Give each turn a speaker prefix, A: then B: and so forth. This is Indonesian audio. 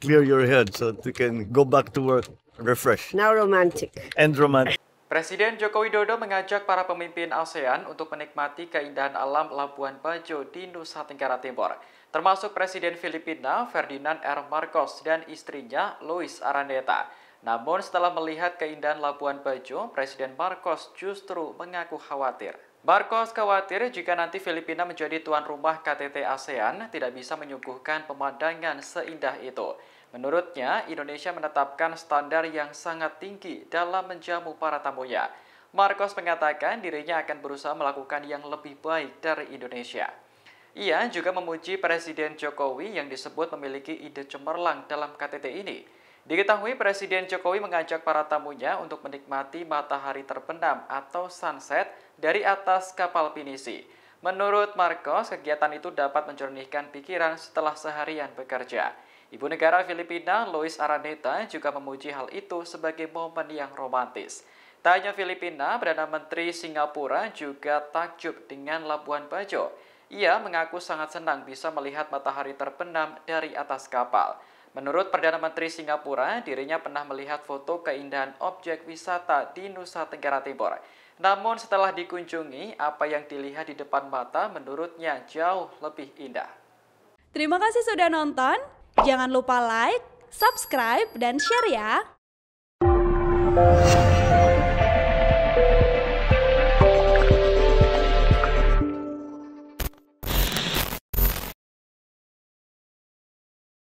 A: clear your head so that you can go back to work refresh. Now romantic. And romantic.
B: Presiden Joko Widodo mengajak para pemimpin ASEAN untuk menikmati keindahan alam Labuan Bajo di Nusa Tenggara Timur, termasuk Presiden Filipina Ferdinand R. Marcos dan istrinya Luis Araneta. Namun setelah melihat keindahan Labuan Bajo, Presiden Marcos justru mengaku khawatir. Marcos khawatir jika nanti Filipina menjadi tuan rumah KTT ASEAN tidak bisa menyuguhkan pemandangan seindah itu. Menurutnya, Indonesia menetapkan standar yang sangat tinggi dalam menjamu para tamunya. Marcos mengatakan dirinya akan berusaha melakukan yang lebih baik dari Indonesia. Ia juga memuji Presiden Jokowi yang disebut memiliki ide cemerlang dalam KTT ini. Diketahui Presiden Jokowi mengajak para tamunya untuk menikmati matahari terbenam atau sunset dari atas kapal pinisi. Menurut Marcos, kegiatan itu dapat mencernihkan pikiran setelah seharian bekerja. Ibu negara Filipina, Luis Araneta, juga memuji hal itu sebagai momen yang romantis. Tanya Filipina, Perdana Menteri Singapura juga takjub dengan Labuan Bajo. Ia mengaku sangat senang bisa melihat matahari terbenam dari atas kapal. Menurut Perdana Menteri Singapura, dirinya pernah melihat foto keindahan objek wisata di Nusa Tenggara Timur. Namun setelah dikunjungi, apa yang dilihat di depan mata
A: menurutnya
B: jauh lebih indah.
A: Terima kasih sudah nonton. Jangan lupa like, subscribe, dan share ya.